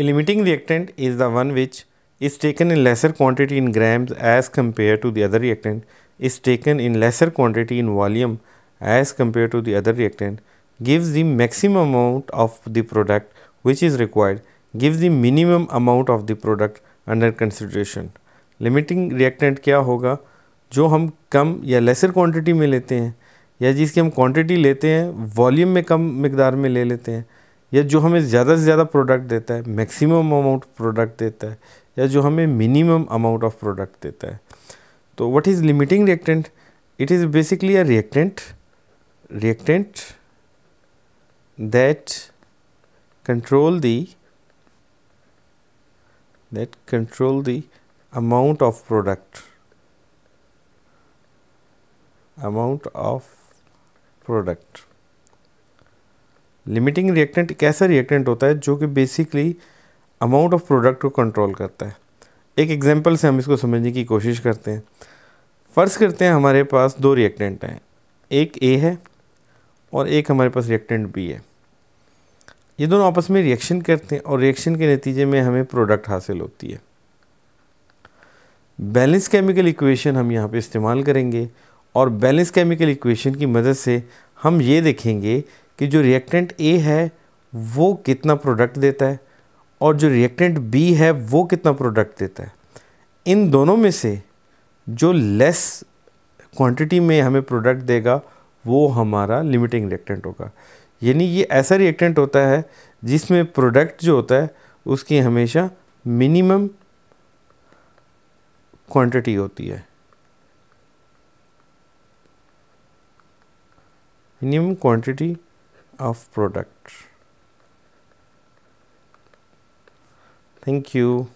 A limiting reactant is the one which is taken in lesser quantity in grams as compared to the other reactant is taken in lesser quantity in volume as compared to the other reactant gives the maximum amount of the product which is required gives the minimum amount of the product under consideration limiting reactant क्या होगा जो हम कम या lesser quantity में लेते हैं या जिसकी हम quantity लेते हैं volume में कम मकदार में ले लेते हैं या जो हमें ज़्यादा से ज़्यादा प्रोडक्ट देता है मैक्सिमम अमाउंट प्रोडक्ट देता है या जो हमें मिनिमम अमाउंट ऑफ प्रोडक्ट देता है तो what is limiting reactant it is basically a reactant reactant that control the that control the amount of product amount of product limiting reactant एक ऐसा रिएक्टेंट होता है जो कि बेसिकली अमाउंट ऑफ प्रोडक्ट को कंट्रोल करता है एक एग्जाम्पल से हम इसको समझने की कोशिश करते हैं फ़र्ज़ करते हैं हमारे पास दो रिएक्टेंट हैं एक ए है और एक हमारे पास रिएक्टेंट बी है ये दोनों आपस में रिएक्शन करते हैं और रिएक्शन के नतीजे में हमें प्रोडक्ट हासिल होती है बैलेंस केमिकल इक्वेशन हम यहाँ पे इस्तेमाल करेंगे और बैलेंस केमिकल इक्वेशन की मदद से हम ये देखेंगे कि जो रिएक्टेंट ए है वो कितना प्रोडक्ट देता है और जो रिएक्टेंट बी है वो कितना प्रोडक्ट देता है इन दोनों में से जो लेस क्वांटिटी में हमें प्रोडक्ट देगा वो हमारा लिमिटिंग रिएक्टेंट होगा यानी ये ऐसा रिएक्टेंट होता है जिसमें प्रोडक्ट जो होता है उसकी हमेशा मिनिमम क्वांटिटी होती है minimum quantity of product thank you